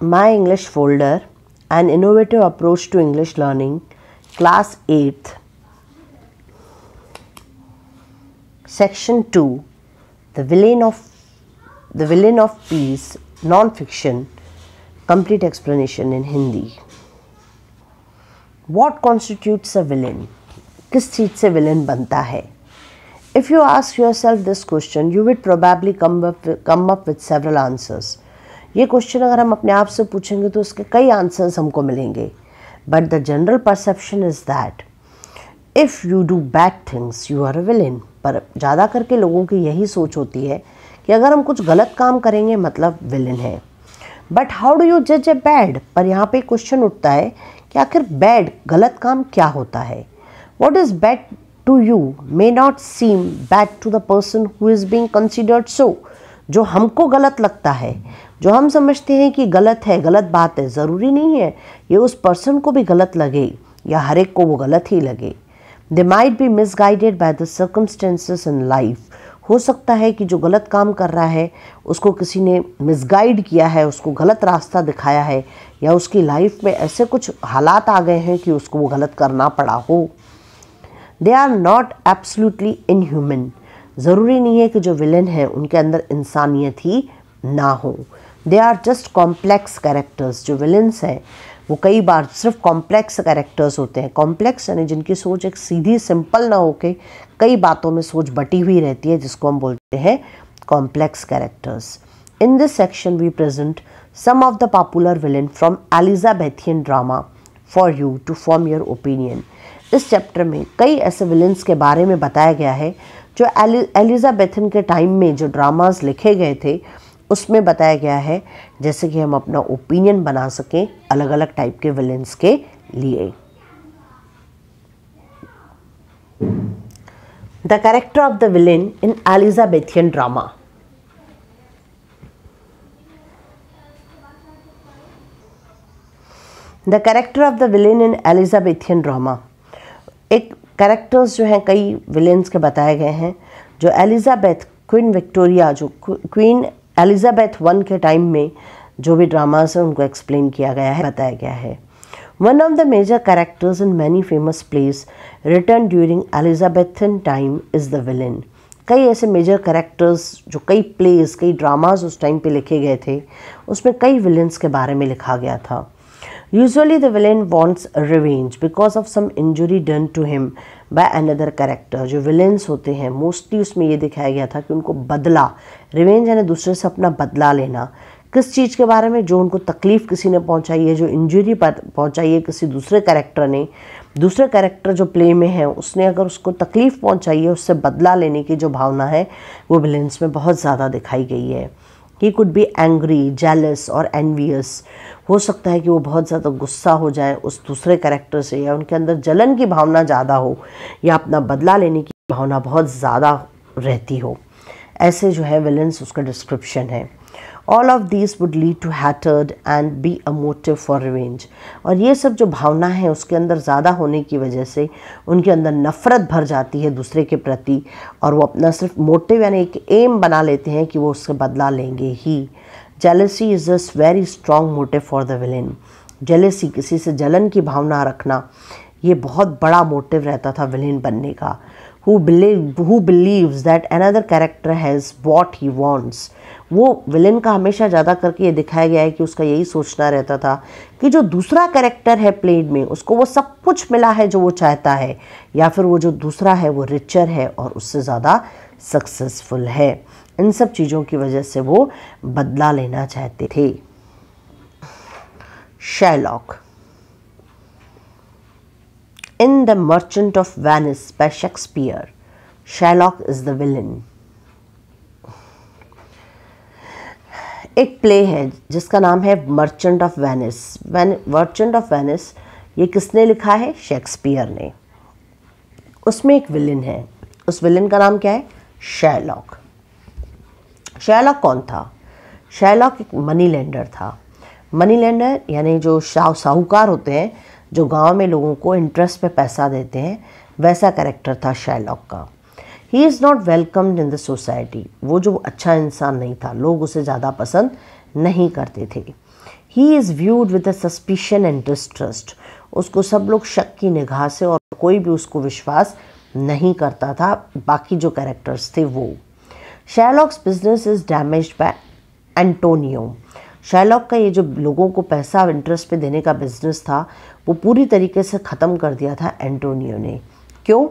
My English folder, An Innovative Approach to English Learning, Class 8, Section 2, The Villain of, the Villain of Peace, Non-Fiction, Complete Explanation in Hindi. What constitutes a villain? किस चीज़ से villain बनता है If you ask yourself this question, you would probably come up, come up with several answers. ये question अगर हम अपने आप से पूछेंगे तो उसके कई आंसर्स हमको मिलेंगे but the general perception is that if you do bad things you are a villain पर ज़्यादा करके लोगों की यही सोच होती है कि अगर हम कुछ गलत काम करेंगे मतलब विलेन है बट हाउ डू यू जज ए बैड पर यहाँ पे क्वेश्चन उठता है कि आखिर बैड गलत काम क्या होता है what is bad to you may not seem bad to the person who is being considered so जो हमको गलत लगता है जो हम समझते हैं कि गलत है गलत बात है ज़रूरी नहीं है ये उस पर्सन को भी गलत लगे या हर एक को वो गलत ही लगे they might be misguided by the circumstances in life हो सकता है कि जो गलत काम कर रहा है उसको किसी ने मिसगाइड किया है उसको गलत रास्ता दिखाया है या उसकी लाइफ में ऐसे कुछ हालात आ गए हैं कि उसको वो गलत करना पड़ा हो they are not absolutely inhuman ज़रूरी नहीं है कि जो विलन हैं उनके अंदर इंसानियत ही ना हो they are just complex characters जो विलन्स हैं वो कई बार सिर्फ कॉम्प्लेक्स कैरेक्टर्स होते हैं कॉम्प्लेक्स यानी जिनकी सोच एक सीधी सिंपल ना होके कई बातों में सोच बटी हुई रहती है जिसको हम बोलते हैं complex characters in this section we present some of the popular villain from Elizabethan drama for you to form your opinion इस चैप्टर में कई ऐसे विलन्स के बारे में बताया गया है जो एलिज़ा के टाइम में जो ड्रामास लिखे गए थे उसमें बताया गया है जैसे कि हम अपना ओपिनियन बना सकें अलग अलग टाइप के विलेंस के लिए the character of the villain in Elizabethan drama the character of the villain in Elizabethan drama एक कैरेक्टर्स जो हैं कई विलेंस के बताए गए हैं जो एलिज़ाबैथ क्वीन विक्टोरिया जो क्वीन एलिज़ाबैथ वन के टाइम में जो भी ड्रामास हैं उनको एक्सप्लेन किया गया है बताया गया है one of the major characters in many famous plays written during Elizabethan time is the villain कई ऐसे मेजर करेक्टर्स जो कई प्लेस कई ड्रामाज उस टाइम पे लिखे गए थे उसमें कई विलेंस के बारे में लिखा गया था Usually, the villain wants revenge because of some injury done to him by another character. जो villains होते हैं mostly उसमें ये दिखाया गया था कि उनको बदला revenge यानी दूसरे से अपना बदला लेना किस चीज़ के बारे में जो उनको तकलीफ़ किसी ने पहुंचाई है जो इंजरी पहुँचाई है किसी दूसरे करेक्टर ने दूसरे कैरेक्टर जो प्ले में है उसने अगर उसको तकलीफ़ पहुँचाई है उससे बदला लेने की जो भावना है वो विलेंस में बहुत ज़्यादा दिखाई गई है he could be angry jealous और एनवियस हो सकता है कि वो बहुत ज़्यादा गुस्सा हो जाए उस दूसरे करेक्टर से या उनके अंदर जलन की भावना ज़्यादा हो या अपना बदला लेने की भावना बहुत ज़्यादा रहती हो ऐसे जो है विलन्स उसका डिस्क्रिप्शन है all of this would lead to hatred and be a motive for revenge और ये सब जो भावना है उसके अंदर ज़्यादा होने की वजह से उनके अंदर नफ़रत भर जाती है दूसरे के प्रति और वो अपना सिर्फ मोटिव यानी एक एम बना लेते हैं कि वो उससे बदला लेंगे ही jealousy is as very strong motive for the villain jealousy किसी से जलन की भावना रखना ये बहुत बड़ा मोटिव रहता था विलेन बनने का who believe who believes that another character has what he wants वो विलेन का हमेशा ज़्यादा करके ये दिखाया गया है कि उसका यही सोचना रहता था कि जो दूसरा कैरेक्टर है प्लेड में उसको वो सब कुछ मिला है जो वो चाहता है या फिर वो जो दूसरा है वो रिचर है और उससे ज़्यादा सक्सेसफुल है इन सब चीज़ों की वजह से वो बदला लेना चाहते थे Shylock in the Merchant of Venice by Shakespeare Shylock is the villain एक प्ले है जिसका नाम है Merchant of Venice Merchant of Venice ये किसने लिखा है शेक्सपियर ने उसमें एक विलेन है उस विलेन का नाम क्या है शैलॉक शैलॉक कौन था शैलॉक एक मनी लेंडर था मनी लेंडर यानी जो शाह साहूकार होते हैं जो गांव में लोगों को इंटरेस्ट पे पैसा देते हैं वैसा कैरेक्टर था शैलॉक का he is not welcomed in the society वो जो अच्छा इंसान नहीं था लोग उसे ज़्यादा पसंद नहीं करते थे he is viewed with a suspicion and distrust उसको सब लोग शक की निगाह से और कोई भी उसको विश्वास नहीं करता था बाकी जो कैरेक्टर्स थे वो Shylock's business is damage by Antonio Shylock का ये जो लोगों को पैसा इंटरेस्ट पे देने का बिजनेस था वो पूरी तरीके से ख़त्म कर दिया था एंटोनियो ने क्यों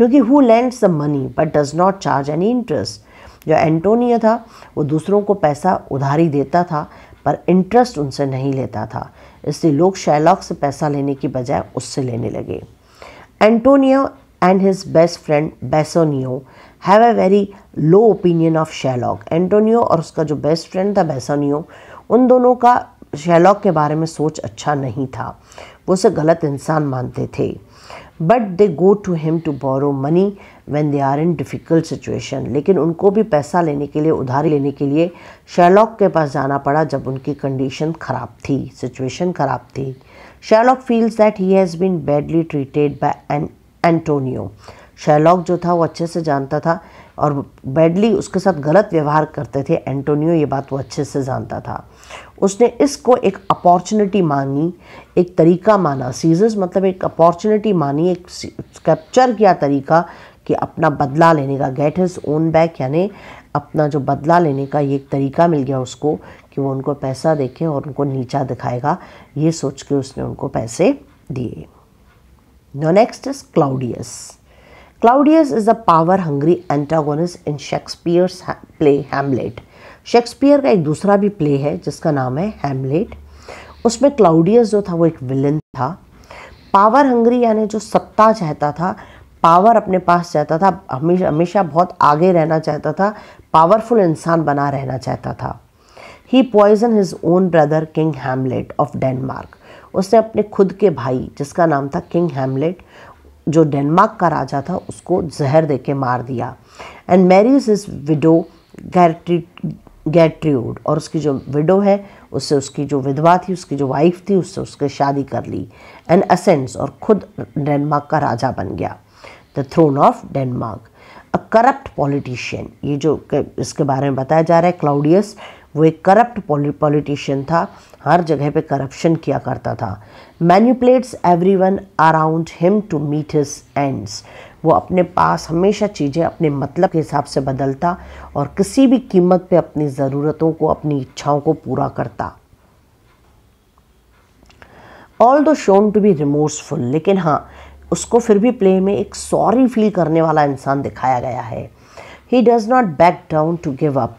क्योंकि who lend the money but does not charge any interest जो एंटोनियो था वो दूसरों को पैसा उधारी देता था पर इंटरेस्ट उनसे नहीं लेता था इसलिए लोग शैलॉक से पैसा लेने की बजाय उससे लेने लगे Antonio and his best friend Bassanio have a very low opinion of Shylock Antonio और उसका जो बेस्ट फ्रेंड था बेसोनियो उन दोनों का शैलॉक के बारे में सोच अच्छा नहीं था वो उसे गलत इंसान मानते थे but they go to him to borrow money when they are in difficult situation लेकिन उनको भी पैसा लेने के लिए उधार लेने के लिए शेरलॉक के पास जाना पड़ा जब उनकी कंडीशन ख़राब थी सिचुएशन ख़राब थी Sherlock feels that he has been badly treated by an Antonio Sherlock जो था वो अच्छे से जानता था और बैडली उसके साथ गलत व्यवहार करते थे एंटोनियो ये बात वो अच्छे से जानता था उसने इसको एक अपॉर्चुनिटी मानी एक तरीका माना सीजर्स मतलब एक अपॉर्चुनिटी मानी एक कैप्चर किया तरीका कि अपना बदला लेने का गेट हिज ओन बैक यानी अपना जो बदला लेने का ये एक तरीका मिल गया उसको कि वो उनको पैसा देखे और उनको नीचा दिखाएगा ये सोच के उसने उनको पैसे दिए next is Claudius Claudius is a power hungry antagonist in Shakespeare's ha play Hamlet. Shakespeare का एक दूसरा भी play है जिसका नाम है Hamlet. उसमें Claudius जो था वो एक villain था Power hungry यानी जो सत्ता चाहता था power अपने पास चाहता था हमेशा हमेशा बहुत आगे रहना चाहता था powerful इंसान बना रहना चाहता था He poisoned his own brother King Hamlet of Denmark. उसने अपने खुद के भाई जिसका नाम था किंग हेमलेट जो डेनमार्क का राजा था उसको जहर दे के मार दिया एंड मैरीज इज विडो गैट्री और उसकी जो विडो है उससे उसकी जो विधवा थी उसकी जो वाइफ थी उससे उसके शादी कर ली एंड असेंस और खुद डेनमार्क का राजा बन गया the throne of Denmark a corrupt politician ये जो इसके बारे में बताया जा रहा है क्लाउडियस वो एक करप्ट पॉलिटिशियन था हर जगह पे करप्शन किया करता था manipulates every one around him to meet his ends वो अपने पास हमेशा चीज़ें अपने मतलब के हिसाब से बदलता और किसी भी कीमत पे अपनी ज़रूरतों को अपनी इच्छाओं को पूरा करता ऑल दो शोन टू बी रिमोर्सफुल लेकिन हाँ उसको फिर भी प्ले में एक सॉरी फील करने वाला इंसान दिखाया गया है he does not back down to give up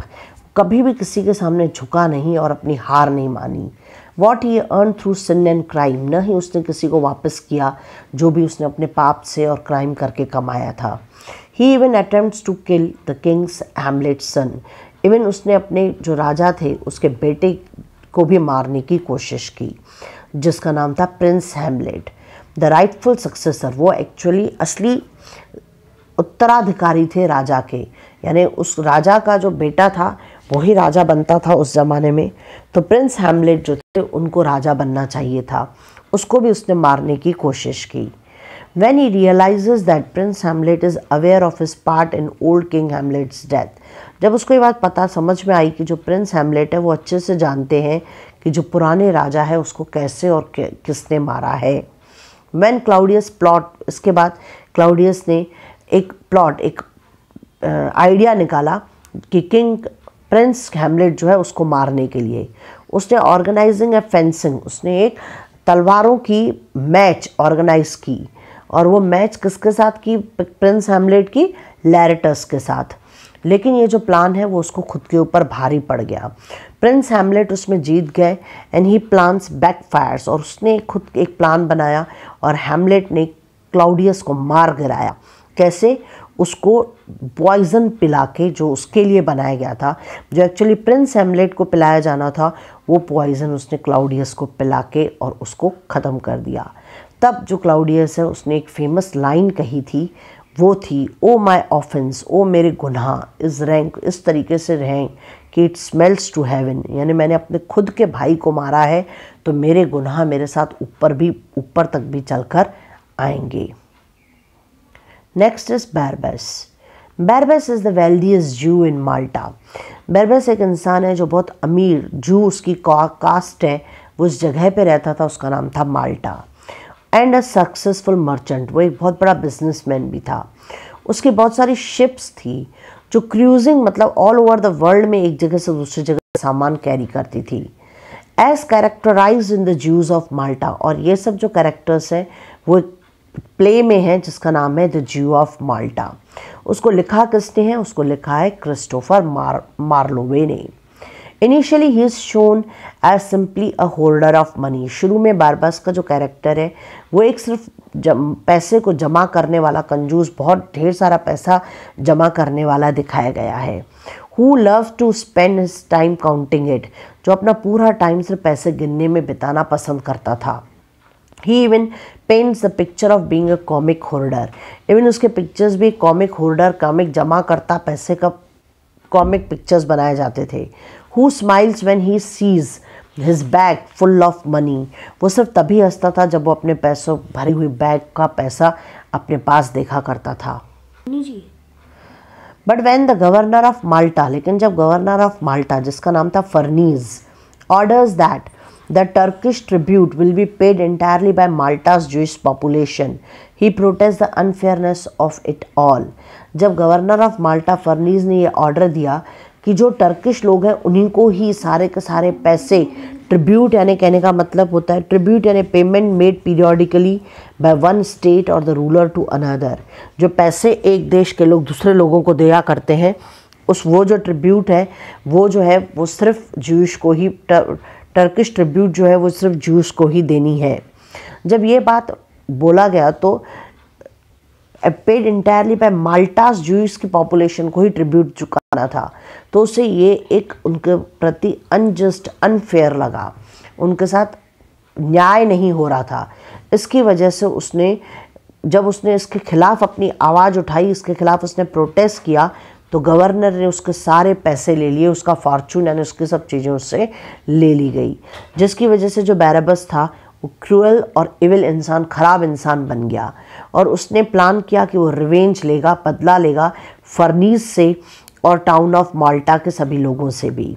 कभी भी किसी के सामने झुका नहीं और अपनी हार नहीं मानी what he earn through sin and crime न ही उसने किसी को वापस किया जो भी उसने अपने पाप से और क्राइम करके कमाया था he even attempt to kill the king's Hamlet son even उसने अपने जो राजा थे उसके बेटे को भी मारने की कोशिश की जिसका नाम था prince Hamlet the rightful successor वो एक्चुअली असली उत्तराधिकारी थे राजा के यानी उस राजा का जो बेटा था वही राजा बनता था उस ज़माने में तो प्रिंस हैमलेट जो थे उनको राजा बनना चाहिए था उसको भी उसने मारने की कोशिश की when he realize that prince Hamlet is aware of his part in old king Hamlet's death जब उसको ये बात पता समझ में आई कि जो प्रिंस हेमलेट है वो अच्छे से जानते हैं कि जो पुराने राजा है उसको कैसे और किसने मारा है वैन क्लाउडियस प्लॉट इसके बाद क्लाउडियस ने एक प्लॉट एक आइडिया निकाला कि किंग प्रिंस हेमलेट जो है उसको मारने के लिए उसने ऑर्गेनाइजिंग ए फेंसिंग उसने एक तलवारों की मैच ऑर्गेनाइज की और वो मैच किसके साथ की प्रिंस हेमलेट की लैरिटस के साथ लेकिन ये जो प्लान है वो उसको खुद के ऊपर भारी पड़ गया प्रिंस हेमलेट उसमें जीत गए and he plans backfires और उसने खुद एक प्लान बनाया और हेमलेट ने क्लाउडियस को मार गिराया कैसे उसको पॉइज़न पिला के जो उसके लिए बनाया गया था जो एक्चुअली प्रिंस हेमलेट को पिलाया जाना था वो पॉइज़न उसने क्लाउडियस को पिला के और उसको ख़त्म कर दिया तब जो क्लाउडियस है उसने एक फेमस लाइन कही थी वो थी ओ माई ऑफेंस ओ मेरे गुनाह इस रैंक इस तरीके से रहें कि इट स्मेल्स टू हेवन यानी मैंने अपने खुद के भाई को मारा है तो मेरे गुनाह मेरे साथ ऊपर भी ऊपर तक भी चलकर आएंगे next is Barabas Barabas is the wealthiest Jew in माल्टा बैरबस एक इंसान है जो बहुत अमीर जू उसकी कास्ट है वो उस जगह पे रहता था उसका नाम था Malta and a successful merchant वो एक बहुत बड़ा बिजनेसमैन भी था उसकी बहुत सारी शिप्स थी जो क्रूजिंग मतलब ऑल ओवर द वर्ल्ड में एक जगह से दूसरी जगह सामान कैरी करती थी as characterize in the Jews of Malta और ये सब जो कैरेक्टर्स हैं वो एक प्ले में है जिसका नाम है द जू ऑफ माल्टा उसको लिखा किसने है उसको लिखा है क्रिस्टोफर मार मार्लोवे ने initially he is shown as simply a holder of money शुरू में बारबस का जो कैरेक्टर है वो एक सिर्फ जम पैसे को जमा करने वाला कंजूस बहुत ढेर सारा पैसा जमा करने वाला दिखाया गया है who love to spend his time counting it जो अपना पूरा टाइम सिर्फ पैसे गिनने में बिताना पसंद करता था he even paints the picture of being a comic holder even उसके पिक्चर्स भी कॉमिक होल्डर कॉमिक जमा करता पैसे का कॉमिक पिक्चर्स बनाए जाते थे who smiles when he sees his bag full of money वो सिर्फ तभी हंसता था जब वो अपने पैसों भरी हुई बैग का पैसा अपने पास देखा करता था but when the governor of Malta लेकिन जब गवर्नर ऑफ माल्टा जिसका नाम था Ferneze orders that The Turkish tribute will be paid entirely by Malta's Jewish population. He protests the unfairness of it all. जब गवर्नर ऑफ माल्टा फर्नीज ने ये order दिया कि जो टर्किश लोग हैं उन्हीं को ही सारे के सारे पैसे ट्रिब्यूट यानी कहने का मतलब होता है ट्रिब्यूट यानी payment made periodically by one state और द रूलर टू अनदर जो पैसे एक देश के लोग दूसरे लोगों को दिया करते हैं उस वो जो ट्रिब्यूट है वो जो है वो सिर्फ जूश को ही टर्किश ट्रिब्यूट जो है वो सिर्फ जूस को ही देनी है जब ये बात बोला गया तो paid entirely by Malta's Jews की पॉपुलेशन को ही ट्रिब्यूट चुकाना था तो उसे ये एक उनके प्रति अनजस्ट अनफेयर लगा उनके साथ न्याय नहीं हो रहा था इसकी वजह से उसने जब उसने इसके खिलाफ़ अपनी आवाज़ उठाई इसके खिलाफ़ उसने प्रोटेस्ट किया तो गवर्नर ने उसके सारे पैसे ले लिए उसका फॉर्चून यानी उसकी सब चीज़ें उससे ले ली गई जिसकी वजह से जो बैरबस था वो क्रूअल और इविल इंसान ख़राब इंसान बन गया और उसने प्लान किया कि वो रिवेंज लेगा बदला लेगा फर्नीस से और टाउन ऑफ माल्टा के सभी लोगों से भी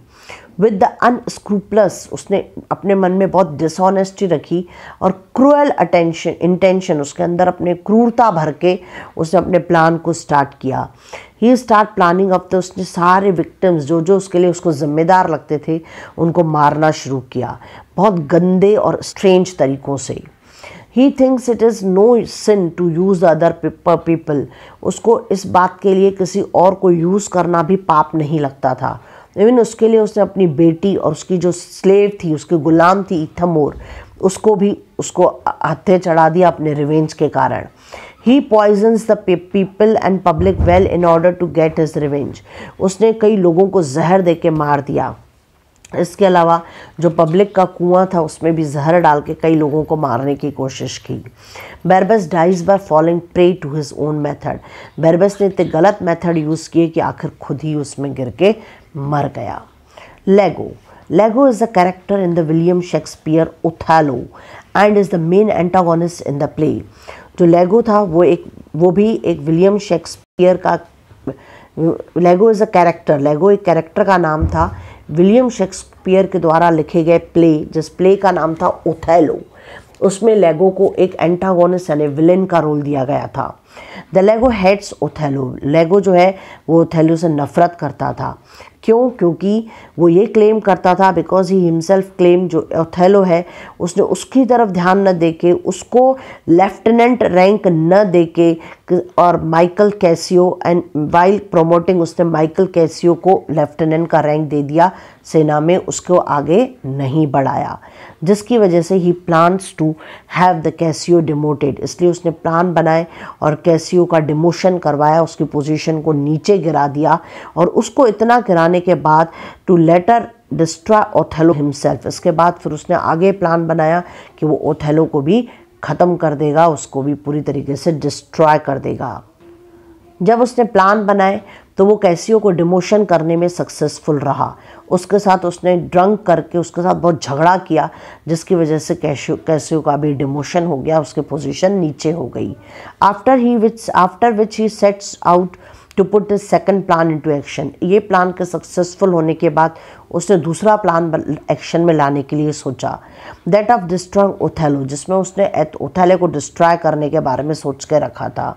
विद द अनस्क्रूपलस उसने अपने मन में बहुत डिसऑनेस्टी रखी और क्रूअल अटेंशन इंटेंशन उसके अंदर अपने क्रूरता भर के उसने अपने प्लान को स्टार्ट किया ही स्टार्ट प्लानिंग अब तो उसने सारे विक्टिम्स जो जो उसके लिए उसको ज़िम्मेदार लगते थे उनको मारना शुरू किया बहुत गंदे और स्ट्रेंज तरीक़ों से he thinks it is no sin to use the other people उसको इस बात के लिए किसी और को यूज़ करना भी पाप नहीं लगता था इवन उसके लिए उसने अपनी बेटी और उसकी जो स्लेव थी उसकी गुलाम थी इथमोर उसको भी उसको हत्या चढ़ा दिया अपने रिवेंज के कारण he poisons the people and public well in order to get his revenge उसने कई लोगों को जहर दे के मार दिया इसके अलावा जो पब्लिक का कुआं था उसमें भी जहर डाल के कई लोगों को मारने की कोशिश की Barabas dies by following prey to his own method Barabas ने इतने गलत मेथड यूज़ किए कि आखिर खुद ही उसमें गिर के मर गया Iago Iago is a character in the William Shakespeare Othello and is the main antagonist in the play जो लेगो था वो एक वो भी एक विलियम शेक्सपियर का लेगो इज़ अ कैरेक्टर लेगो एक कैरेक्टर का नाम था विलियम शेक्सपियर के द्वारा लिखे गए प्ले जिस प्ले का नाम था ओथेलो उसमें लेगो को एक एंटागोनिस यानी विलेन का रोल दिया गया था the Iago hates Othello Iago जो है वो ओथेलो से नफ़रत करता था क्यों क्योंकि वो ये क्लेम करता था बिकॉज ही हिमसेल्फ क्लेम जो ओथेलो है उसने उसकी तरफ ध्यान न देके उसको लेफ्टिनेंट रैंक न दे के और Michael Cassio and while promoting उसने माइकल कैसियो को लेफ्टिनेंट का रैंक दे दिया सेना में उसको आगे नहीं बढ़ाया जिसकी वजह से he plans to have the Cassio demoted इसलिए उसने प्लान बनाए और कैसियो का डिमोशन करवाया उसकी पोजीशन को नीचे गिरा दिया और उसको इतना गिराने के बाद to later destroy Othello himself इसके बाद फिर उसने आगे प्लान बनाया कि वो ओथेलो को भी ख़त्म कर देगा उसको भी पूरी तरीके से डिस्ट्रॉय कर देगा जब उसने प्लान बनाए तो वो कैसियो को डिमोशन करने में सक्सेसफुल रहा उसके साथ उसने ड्रंक करके उसके साथ बहुत झगड़ा किया जिसकी वजह से कैश्यू कैस्यू का भी डिमोशन हो गया उसकी पोजीशन नीचे हो गई after he which after which he sets out to put the second plan into action ये प्लान के सक्सेसफुल होने के बाद उसने दूसरा प्लान एक्शन में लाने के लिए सोचा दैट ऑफ डिस्ट्रॉइंग ओथेलो जिसमें उसने ओथेले को डिस्ट्रॉय करने के बारे में सोच के रखा था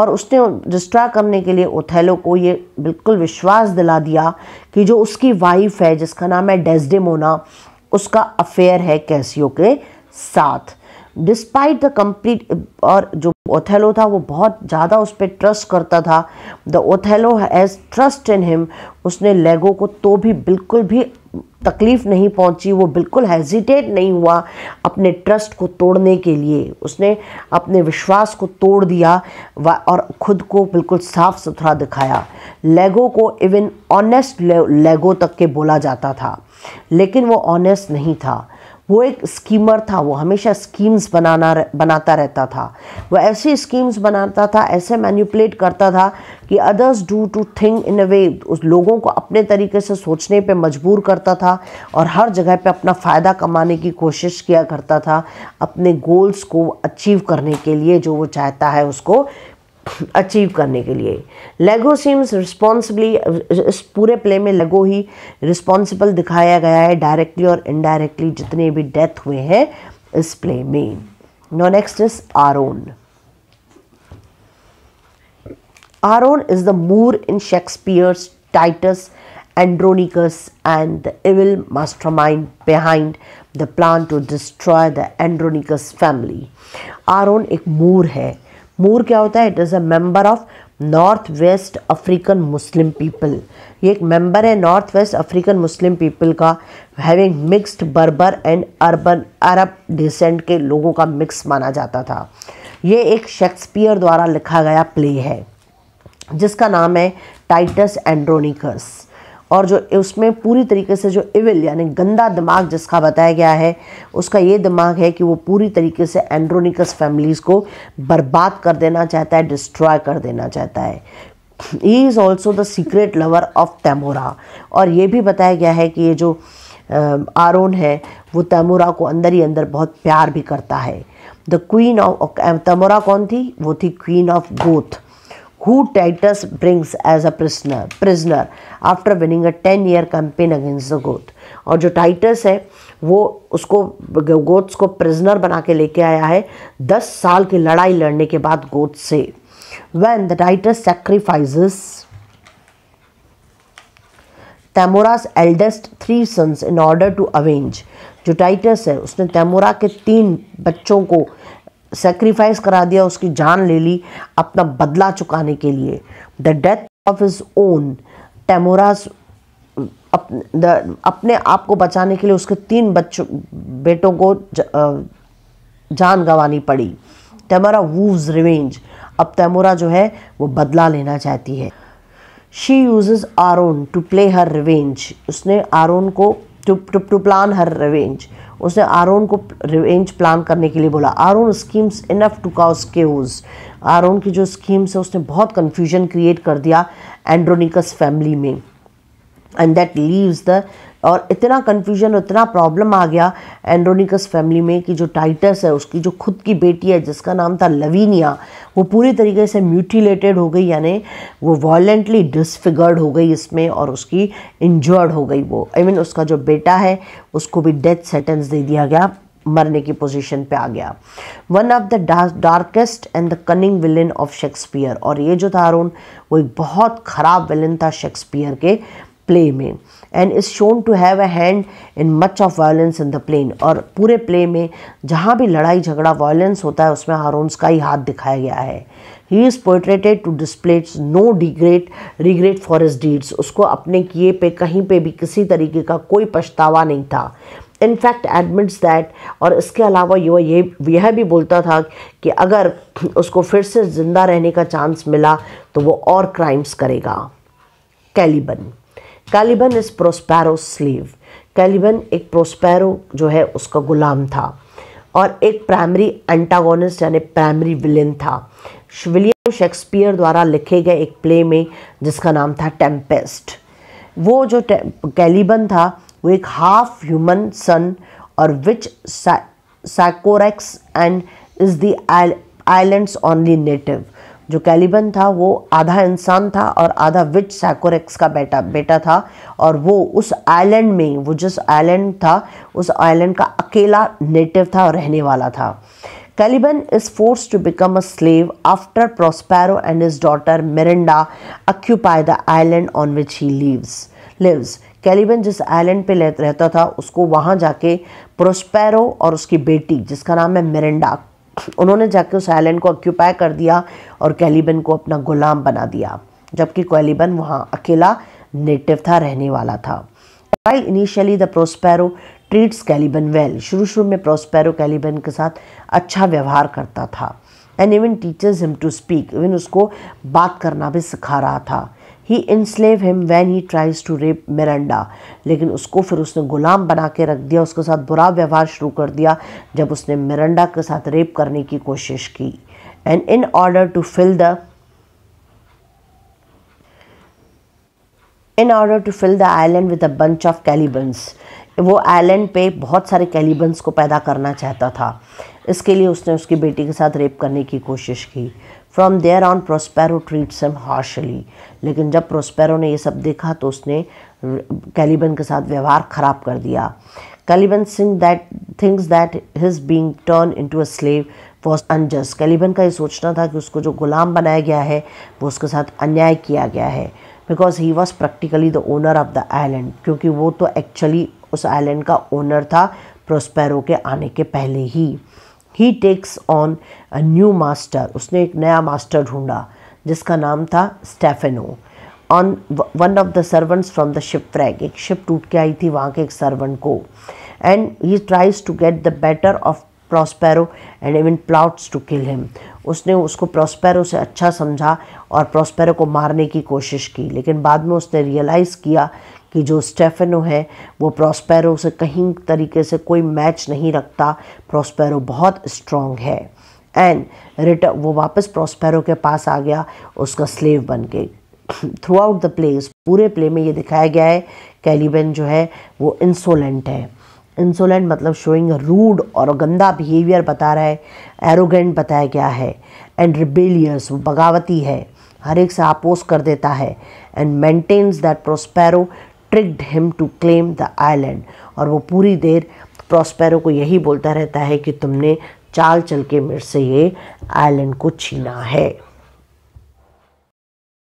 और उसने डिस्ट्रॉय करने के लिए ओथेलो को ये बिल्कुल विश्वास दिला दिया कि जो उसकी वाइफ है जिसका नाम है डेजडेमोना उसका अफेयर है कैसियो के साथ डिस्पाइट द कंप्लीट और जो ओथेलो था वो बहुत ज़्यादा उस पर ट्रस्ट करता था the Othello has trust in him उसने लेगो को तो भी बिल्कुल भी तकलीफ़ नहीं पहुंची वो बिल्कुल हेजिटेट नहीं हुआ अपने ट्रस्ट को तोड़ने के लिए उसने अपने विश्वास को तोड़ दिया और ख़ुद को बिल्कुल साफ़ सुथरा दिखाया लेगो को इवन ऑनेस्ट लेगो तक के बोला जाता था लेकिन वो ऑनेस्ट नहीं था वो एक स्कीमर था वो हमेशा स्कीम्स बनाना बनाता रहता था वो ऐसी स्कीम्स बनाता था ऐसे मैन्यूपलेट करता था कि others do to think in a way उस लोगों को अपने तरीके से सोचने पे मजबूर करता था और हर जगह पे अपना फ़ायदा कमाने की कोशिश किया करता था अपने गोल्स को अचीव करने के लिए जो वो चाहता है उसको अचीव करने के लिए लेगो सिम्स रिस्पॉन्सिबली इस पूरे प्ले में लेगो ही रिस्पॉन्सिबल दिखाया गया है डायरेक्टली और इनडायरेक्टली जितने भी डेथ हुए हैं इस प्ले में no next is Aaron Aaron is the Moor in Shakespeare's Titus Andronicus and the evil mastermind behind the plan to destroy the Andronicus family Aaron एक मूर है Moor क्या होता है it is a member of north west African Muslim people ये एक member है north west African Muslim people का having mixed Berber and urban Arab descent के लोगों का मिक्स माना जाता था ये एक शेक्सपियर द्वारा लिखा गया प्ले है जिसका नाम है टाइटस एंड्रोनिकस और जो उसमें पूरी तरीके से जो इविल यानी गंदा दिमाग जिसका बताया गया है उसका ये दिमाग है कि वो पूरी तरीके से एंड्रोनिकस फैमिलीज़ को बर्बाद कर देना चाहता है डिस्ट्रॉय कर देना चाहता है he is also the secret lover of Tamora और ये भी बताया गया है कि ये जो आरोन है वो तैमोरा को अंदर ही अंदर बहुत प्यार भी करता है द क्वीन ऑफ तैमोरा कौन थी वो थी queen of Goth who Titus brings as a prisoner prisoner after winning a 10 year campaign against the goat और जो टाइटस है वो उसको गोट्स को प्रिजनर बना के लेके आया है दस साल की लड़ाई लड़ने के बाद गोट्स से when the Titus sacrifices Tamora's eldest three sons in order to avenge जो टाइटस है उसने तैमोरा के तीन बच्चों को सेक्रीफाइस करा दिया उसकी जान ले ली अपना बदला चुकाने के लिए the death of his own Tamora's अपने आप को बचाने के लिए उसके तीन बच्चों बेटों को ज, जान गंवानी पड़ी टेमोरा वूव्स रिवेंज अब तैमोरा जो है वो बदला लेना चाहती है she uses Aaron to play her revenge उसने आरोन को to to plan her revenge उसने आरोन को रिवेंज प्लान करने के लिए बोला Aaron schemes enough to cause के आरोन की जो स्कीम्स है उसने बहुत कन्फ्यूजन क्रिएट कर दिया एंड्रोनिकस फैमिली में एंड दैट लीव्स द और इतना कन्फ्यूजन इतना प्रॉब्लम आ गया एंड्रोनिकस फैमिली में कि जो टाइटस है उसकी जो खुद की बेटी है जिसका नाम था लवीनिया वो पूरी तरीके से म्यूटिलेटेड हो गई यानी वो वॉयेंटली डिसफिगर्ड हो गई इसमें और उसकी इंजर्ड हो गई वो आई I मीन mean, उसका जो बेटा है उसको भी डेथ सेटेंस दे दिया गया मरने की पोजीशन पे आ गया one of the darkest and the cunning villain of Shakespeare और ये जो था अरुण वो एक बहुत ख़राब विलेन था शेक्सपियर के प्ले में and is shown to have a hand in much of violence in the play और पूरे प्ले में जहाँ भी लड़ाई झगड़ा वायलेंस होता है उसमें हारोन्स का ही हाथ दिखाया गया है he is portrayed to display no डिग्रेट रिग्रेट फॉर इज डीड्स उसको अपने किए पे कहीं पे भी किसी तरीके का कोई पछतावा नहीं था इनफैक्ट एडमिट्स दैट और इसके अलावा यो ये यह भी बोलता था कि अगर उसको फिर से ज़िंदा रहने का चांस मिला तो वो और क्राइम्स करेगा Caliban Caliban is Prospero slave Caliban एक प्रोस्पैरो जो है उसका गुलाम था और एक प्राइमरी एंटागोनिस्ट यानी प्राइमरी विलेन था विलियम शेक्सपियर द्वारा लिखे गए एक प्ले में जिसका नाम था टेम्पेस्ट वो जो कैलिबन था वो एक हाफ ह्यूमन सन और witch Sycorax and is the island's only native जो कैलिबन था वो आधा इंसान था और आधा विच सैकोरेक्स का बेटा बेटा था और वो उस आइलैंड में वो जिस आइलैंड था उस आइलैंड का अकेला नेटिव था और रहने वाला था Caliban is forced to become a slave after Prospero and his daughter Miranda occupy the island on which he lives lives Caliban जिस आइलैंड पे रहता था उसको वहाँ जाके प्रोस्पैरो और उसकी बेटी जिसका नाम है मिरिंडा उन्होंने जाके उस आइलैंड को ऑक्यूपाई कर दिया और कैलिबन को अपना गुलाम बना दिया जबकि कैलिबन वहाँ अकेला नेटिव था रहने वाला था while initially the Prospero treats Caliban well शुरू शुरू में प्रोस्पैरो कैलिबन के साथ अच्छा व्यवहार करता था and even teaches him to speak even उसको बात करना भी सिखा रहा था he enslave him when he tries to rape Miranda लेकिन उसको फिर उसने गुलाम बना के रख दिया उसके साथ बुरा व्यवहार शुरू कर दिया जब उसने मिरंडा के साथ रेप करने की कोशिश की and in order to fill the in order to fill the island with a bunch of Calibans वो आइलैंड पे बहुत सारे कैलिबंस को पैदा करना चाहता था इसके लिए उसने उसकी बेटी के साथ रेप करने की कोशिश की from there on Prospero treats them harshly लेकिन जब प्रोस्पैरो ने यह सब देखा तो उसने कैलिबन के साथ व्यवहार खराब कर दिया कैलिबन सिंह that things that his being turn into a slave was unjust Caliban का ये सोचना था कि उसको जो गुलाम बनाया गया है वो उसके साथ अन्याय किया गया है because he was practically the owner of the island क्योंकि वो तो एक्चुअली उस आइलैंड का ओनर था प्रोस्पैरो के आने के पहले ही he takes on a new master उसने एक नया मास्टर ढूंढा जिसका नाम था Stephano on one of the servants from the ship फ्रैग एक शिप टूट के आई थी वहाँ के एक सर्वेंट को and he tries to get the better of Prospero and even plots to kill him उसने उसको प्रॉस्पैरो से अच्छा समझा और प्रॉस्पैरो को मारने की कोशिश की लेकिन बाद में उसने रियलाइज़ किया कि जो स्टेफेनो है वो प्रॉस्पेरो से कहीं तरीके से कोई मैच नहीं रखता प्रॉस्पेरो बहुत स्ट्रॉन्ग है एंड रिट वो वापस प्रॉस्पेरो के पास आ गया उसका स्लेव बन के थ्रू आउट द प्लेस पूरे प्ले में ये दिखाया गया है कैलिबन जो है वो इंसोलेंट है इंसोलेंट मतलब शोइंग रूड और गंदा बिहेवियर बता रहा है एरोगेंट बताया गया है एंड रिबेलियस बगावती है हर एक से आपोस कर देता है and maintains that Prospero tricked him to claim the island और वो पूरी देर प्रॉस्पेरो को यही बोलता रहता है कि तुमने चाल चल के मेरे से ये आइलैंड को छीना है